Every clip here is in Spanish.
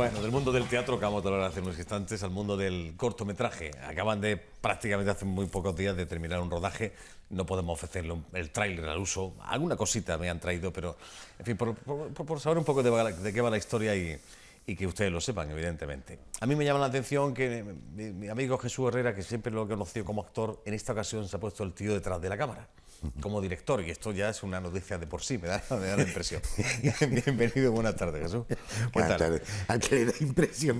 Bueno, del mundo del teatro, que de hablar hace unos instantes, al mundo del cortometraje. Acaban de, prácticamente hace muy pocos días, de terminar un rodaje. No podemos ofrecerle el tráiler al uso. Alguna cosita me han traído, pero, en fin, por, saber un poco de, de qué va la historia y, y que ustedes lo sepan, evidentemente. A mí me llama la atención que mi, amigo Jesús Herrera, que siempre lo he conocido como actor, en esta ocasión se ha puesto el tío detrás de la cámara como director, y esto ya es una noticia de por sí, me da, me la impresión. Bienvenido, buenas tardes, Jesús. Buenas tardes. A ah, que le da impresión,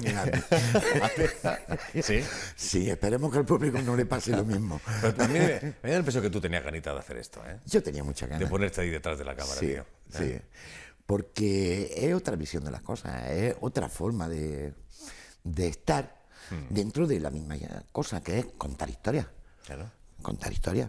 ¿Sí? Sí, esperemos que al público no le pase lo mismo. Pero mí me, da la impresión que tú tenías ganita de hacer esto, ¿eh? Yo tenía mucha ganas. De ponerte ahí detrás de la cámara, sí, Sí. ¿Eh? porque es otra visión de las cosas, es otra forma de, estar mm. dentro de la misma cosa, que es contar historias. Claro. Contar historias.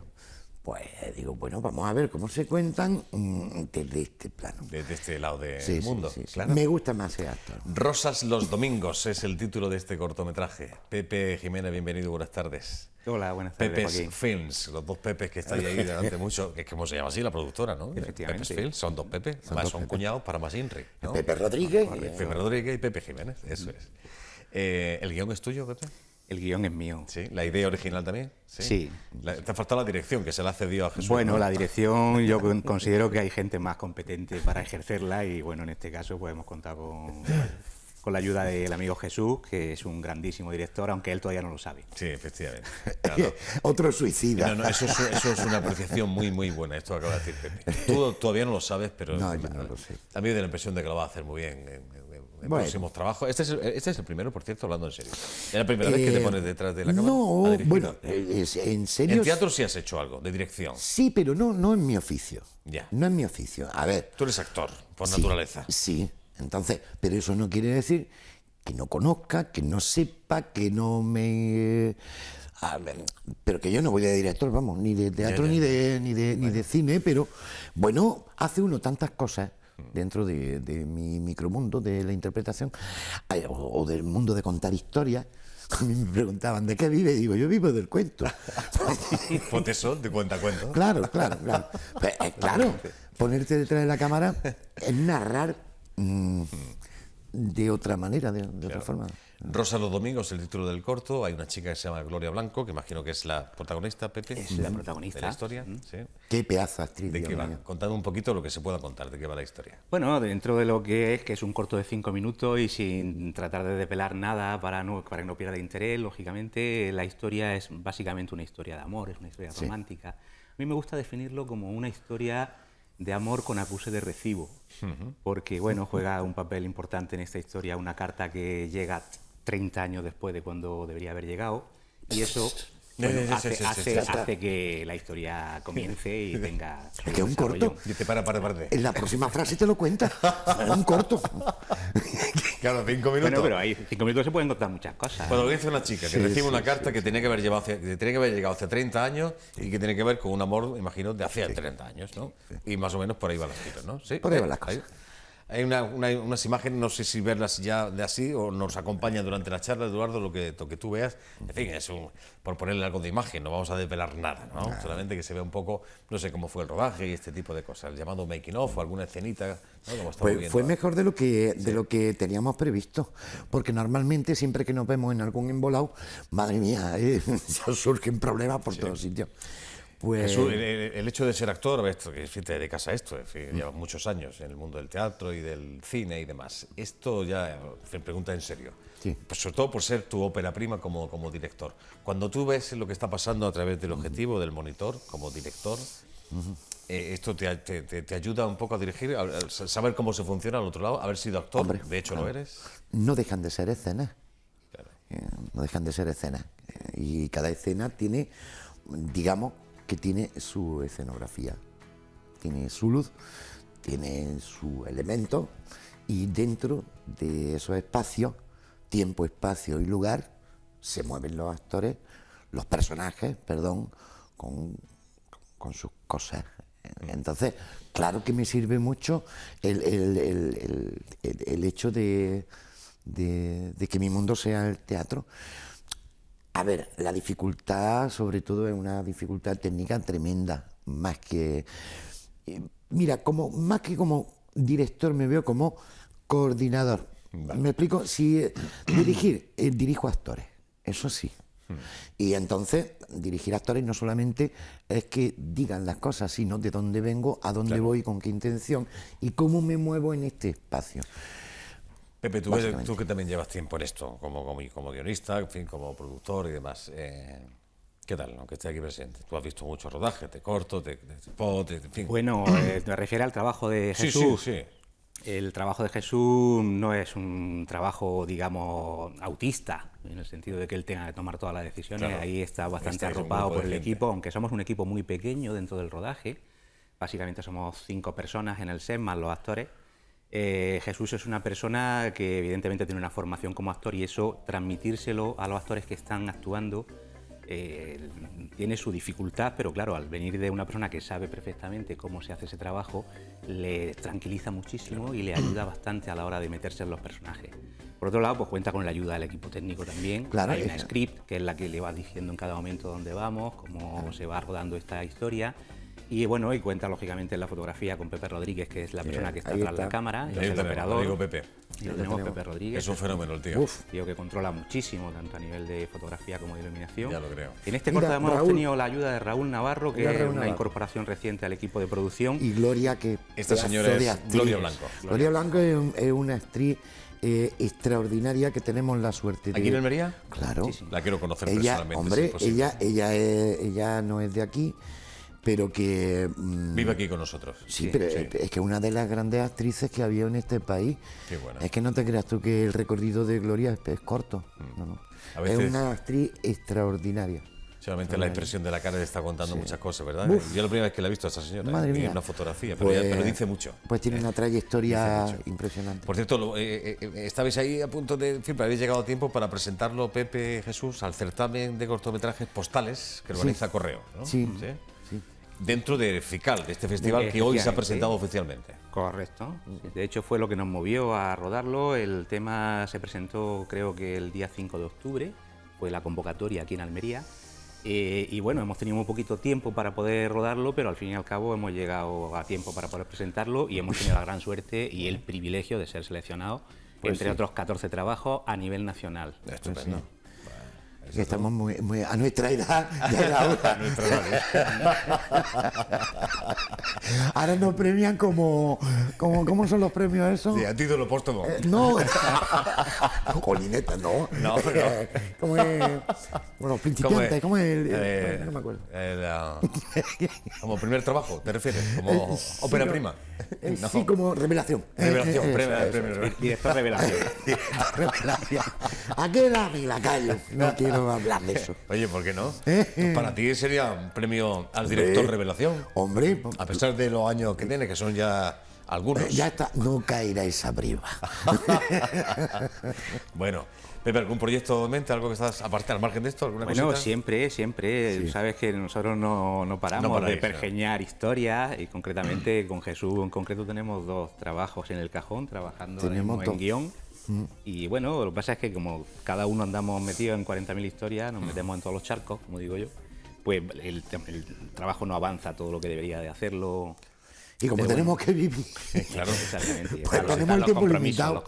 Pues digo, bueno, vamos a ver cómo se cuentan mm, desde este plano. Desde este lado del mundo. Sí, Me gusta más ese actor. Rosas los domingos es el título de este cortometraje. Pepe Jiménez, bienvenido, buenas tardes. Hola, buenas tardes. Pepe Films, los dos Pepe que están ahí delante mucho, que es como se llama así la productora, ¿no? Efectivamente. pepe Films, son dos Pepe son, cuñados para más Inri. Pepe Rodríguez. Pepe Rodríguez y Pepe Jiménez, eso es. Eh, ¿El guión es tuyo, Pepe? el guión es mío. Sí, la idea original también. Sí. te ha la dirección que se la ha a Jesús. Bueno, la dirección yo considero que hay gente más competente para ejercerla y bueno, en este caso podemos pues, contar con, la ayuda del amigo Jesús, que es un grandísimo director, aunque él todavía no lo sabe. Sí, efectivamente. Otro suicida. eso, es, una apreciación muy, muy buena, esto acaba de decirte Tú todavía no lo sabes, pero... No, yo A mí me da la impresión de que lo va a hacer muy bien bueno. próximos trabajo este, este es, el primero, por cierto, hablando en serio. ¿Es la primera vez que te eh, pones detrás de la cámara? No, ah, bueno, eh, en serio. En teatro sí has hecho algo, de dirección. Sí, pero no, no en mi oficio. Ya. No en mi oficio. A ver. Tú eres actor, por naturaleza. Sí, entonces, pero eso no quiere decir que no conozca, que no sepa, que no me. Eh, a ver, pero que yo no voy de director, vamos, ni de teatro, ni de, ni ni de cine, pero bueno, hace uno tantas cosas dentro de, mi micromundo de la interpretación eh, o, del mundo de contar historias. A mí me preguntaban, ¿de qué vive? Digo, yo vivo del cuento. Potesón, de cuenta cuento. Claro, claro, claro. Pues, eh, claro, ponerte detrás de la cámara es narrar mm, de otra manera, de, otra forma. Rosa los Domingos, el título del corto. Hay una chica que se llama Gloria Blanco, que imagino que es la protagonista, Pepe. Es la protagonista. De la historia. Mm. Qué pedazo actriz. ¿De un poquito lo que se pueda contar, de qué va la historia. Bueno, dentro de lo que es, que es un corto de cinco minutos y sin tratar de depelar nada para, no, para que no pierda interés, lógicamente, la historia es básicamente una historia de amor, es una historia romántica. A mí me gusta definirlo como una historia de amor con acuse de recibo, porque bueno, juega un papel importante en esta historia una carta que llega 30 años después de cuando debería haber llegado, y eso hace, que la historia comience y tenga. Que un corto. Dice, para, para, para. En la próxima frase te lo cuenta. un corto. Claro, cinco minutos. Bueno, pero ahí cinco minutos se pueden contar muchas cosas. Cuando dice una chica que recibe una carta que, tiene que, haber llevado que haber llegado hace 30 años y que tiene que ver con un amor, imagino, de hace 30 años, ¿no? Y más o menos por ahí van las cosas, ¿no? Sí, por ahí van las cosas. Hay unas imágenes, no sé si verlas ya de así o nos acompañan durante la charla, Eduardo, lo que, tú veas. En fin, es por ponerle algo de imagen, no vamos a desvelar nada, ¿no? Solamente que se vea un poco, no sé cómo fue el rodaje y este tipo de cosas, el llamado making off o alguna escenita. ¿no? Pues fue mejor de lo, que, de lo que teníamos previsto, porque normalmente siempre que nos vemos en algún embolado, madre mía, surgen problemas por todos sitios. Pues el, hecho de ser actor, esto, que te de casa esto, en muchos años en el mundo del teatro y del cine y demás. Esto ya, te pregunta en serio, pues sobre todo por ser tu ópera prima como, como director. Cuando tú ves lo que está pasando a través del objetivo, del monitor, como director, eh, esto te, ayuda un poco a dirigir, a, saber cómo se funciona al otro lado, haber sido actor, de hecho no lo eres. No dejan de ser escenas, eh, no dejan de ser escenas. Eh, y cada escena tiene, digamos, que tiene su escenografía, tiene su luz, tiene su elemento y dentro de esos espacios, tiempo, espacio y lugar, se mueven los actores, los personajes, perdón, con, sus cosas. Entonces, claro que me sirve mucho el, hecho de que mi mundo sea el teatro. A ver, la dificultad, sobre todo, es una dificultad técnica tremenda, más que... Eh, mira, como más que como director me veo como coordinador. Me explico, si eh, dirigir, eh, dirijo actores, eso sí. Hmm. Y entonces, dirigir actores no solamente es que digan las cosas, sino de dónde vengo, a dónde voy, con qué intención y cómo me muevo en este espacio. Pepe, tú, que también llevas tiempo en esto, como, como, guionista, en fin, como productor y demás. Eh, ¿Qué tal, aunque esté aquí presente? Tú has visto mucho rodaje, te corto, te, te, en fin. Bueno, eh, me refiero al trabajo de Jesús. Sí, sí, sí. El trabajo de Jesús no es un trabajo, digamos, autista, en el sentido de que él tenga que tomar todas las decisiones. Ahí está bastante arropado por el equipo, aunque somos un equipo muy pequeño dentro del rodaje. Básicamente somos cinco personas en el set, más los actores eh, Jesús es una persona que evidentemente tiene una formación como actor y eso transmitírselo a los actores que están actuando eh, tiene su dificultad, pero claro, al venir de una persona que sabe perfectamente cómo se hace ese trabajo, le tranquiliza muchísimo y le ayuda bastante a la hora de meterse en los personajes. Por otro lado, pues cuenta con la ayuda del equipo técnico también. Claro, Hay una script que es la que le va diciendo en cada momento dónde vamos, cómo se va rodando esta historia. Y bueno, y cuenta lógicamente en la fotografía con Pepe Rodríguez, que es la persona que está tras la cámara, y el operador. Pepe. Y lo tenemos, Pepe Rodríguez. Es un fenómeno el tío. Uf, tío que controla muchísimo, tanto a nivel de fotografía como de iluminación. Ya lo creo. En este corto hemos tenido la ayuda de Raúl Navarro, que es una incorporación reciente al equipo de producción. Y Gloria, que... Esta señora es Gloria Blanco. Gloria Blanco es una actriz eh, extraordinaria que tenemos la suerte de. ¿Aquí en Claro. La quiero conocer ella, personalmente. Hombre, ella, ella, es, ella no es de aquí, pero que... Mm, Vive aquí con nosotros. Sí, pero es que una de las grandes actrices que había en este país. Qué Es que no te creas tú que el recorrido de Gloria es, corto. Mm. No, no. Es una actriz extraordinaria. Solamente la impresión de la cara le está contando muchas cosas, ¿verdad? Yo la primera vez que la he visto a esa señora, Madre una fotografía, pero, ya, pues, dice mucho. Pues tiene eh, una trayectoria impresionante. Por cierto, eh, eh, estabais ahí a punto de, en fin, habéis llegado a tiempo para presentarlo, Pepe Jesús, al certamen de cortometrajes postales que organiza Correo, ¿no? ¿Sí? dentro de FICAL, de este festival que hoy se ha presentado oficialmente. Correcto. Mm. De hecho, fue lo que nos movió a rodarlo. El tema se presentó, creo que el día 5 de octubre, fue la convocatoria aquí en Almería. Eh, y bueno, hemos tenido un poquito tiempo para poder rodarlo, pero al fin y al cabo hemos llegado a tiempo para poder presentarlo y hemos tenido la gran suerte y el privilegio de ser seleccionado pues entre otros 14 trabajos a nivel nacional. Estupendo. Estamos muy, a nuestra edad. ¿eh? Ahora nos premian como, ¿Cómo son los premios eso? Sí, a título póstumo. Eh, no. Colineta, no. No, pero. Eh, como Bueno, principiante, ¿cómo es? El, no me acuerdo. como primer trabajo, ¿te refieres? Como ópera prima. Sí, como revelación. Revelación, premio, premio, Y después revelación. revelación. ¿A qué edad me la calle No, no de eh, eso. Oye, ¿por qué no? Eh, pues eh. para ti sería un premio al director revelación. Hombre, a pesar de los años que tiene, que son ya algunos. Ya está, no caerá esa priva. bueno, Pepe, ¿algún proyecto en mente? ¿Algo que estás aparte al margen de esto? ¿Alguna bueno, siempre, siempre. Sabes que nosotros no, paramos de pergeñar historias y concretamente con Jesús en concreto tenemos dos trabajos en el cajón, trabajando tenemos en guión y bueno, lo que pasa es que como cada uno andamos metido en 40.000 historias, nos metemos en todos los charcos, como digo yo, pues el, trabajo no avanza todo lo que debería de hacerlo. Y como tenemos que vivir, eh, claro, exactamente. pues tenemos el tiempo limitado.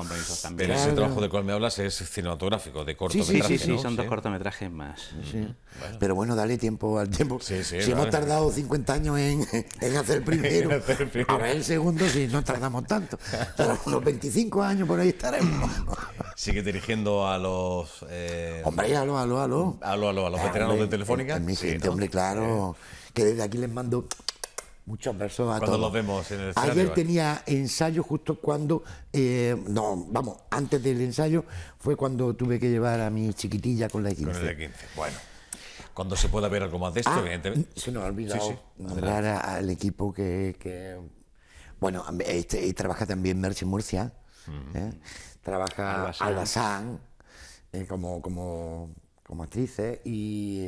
Pero ese trabajo de cual me hablas es cinematográfico, de cortometraje. Sí, sí, sí, sí son dos cortometrajes más. Mm. Pero bueno, dale tiempo al tiempo. si hemos tardado 50 años en, hacer el primero, a ver el segundo si no tardamos tanto. unos 25 años por ahí estaremos. Sigue dirigiendo a los. Eh, hombre, aló, aló, aló. a los eh, veteranos de Telefónica. En, hombre, claro. Que desde aquí les mando muchas personas. Cuando todos. los vemos en el escenario. Ayer ¿eh? tenía ensayo justo cuando, eh, no, vamos, antes del ensayo fue cuando tuve que llevar a mi chiquitilla con la de 15. Con la de 15, bueno. Cuando se pueda ver algo más de esto, ah, evidentemente. Se nos ha olvidado sí, nombrar al equipo que, bueno, este, trabaja también Merche Murcia, ¿eh? trabaja Alba como, como, como actriz y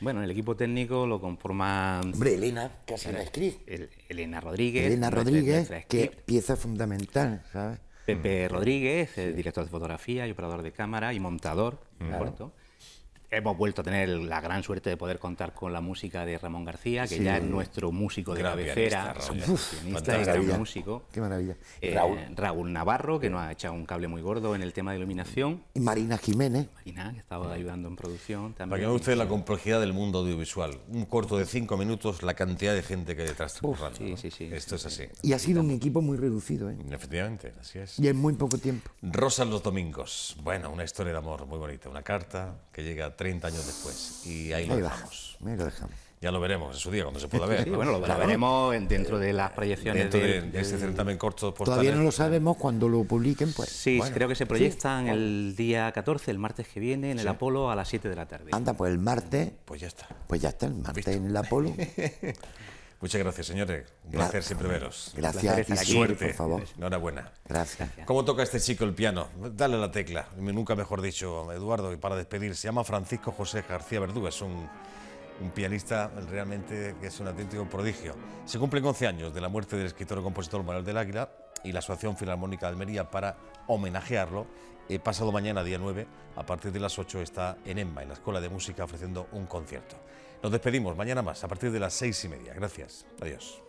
bueno, el equipo técnico lo conforma... Hombre, Elena, ¿qué la script... Elena Rodríguez. Elena Rodríguez, que pieza fundamental, ¿sabes? Pepe mm. Rodríguez, director de fotografía y operador de cámara y montador, mm. claro hemos vuelto a tener la gran suerte de poder contar con la música de Ramón García, que ya es nuestro músico de cabecera, músico. Qué maravilla. Eh, Raúl. Navarro, que nos ha echado un cable muy gordo en el tema de iluminación. Y Marina Jiménez. Marina, que estaba ayudando en producción. También. Para que vean ustedes la complejidad del mundo audiovisual. Un corto de cinco minutos, la cantidad de gente que detrás sí, sí, sí, Esto es así. Y ha sido un equipo muy reducido. ¿eh? Efectivamente, así es. Y en muy poco tiempo. Rosa los domingos. Bueno, una historia de amor muy bonita. Una carta que llega a tres 30 años después. Y ahí, lo dejamos. Ya lo veremos en su día, cuando se pueda ver. bueno, lo, veremos dentro de las proyecciones. de, de, este certamen corto. Todavía no lo sabemos cuando lo publiquen, pues. Sí, creo que se proyectan el día 14, el martes que viene, en el Apolo a las 7 de la tarde. Anda, pues el martes. Pues ya está. Pues ya está, el martes en el Apolo. Muchas gracias, señores. Un placer siempre veros. Gracias. Y suerte. Por favor. Enhorabuena. Gracias. ¿Cómo toca este chico el piano? Dale la tecla. Nunca mejor dicho, Eduardo, y para despedir, se llama Francisco José García Verdú. Es un, un pianista realmente que es un auténtico prodigio. Se cumplen 11 años de la muerte del escritor y compositor Manuel del Águila y la Asociación Filarmónica de Almería para homenajearlo. He pasado mañana, día 9, a partir de las 8, está en EMMA, en la Escuela de Música, ofreciendo un concierto. Nos despedimos mañana más, a partir de las 6 y media. Gracias. Adiós.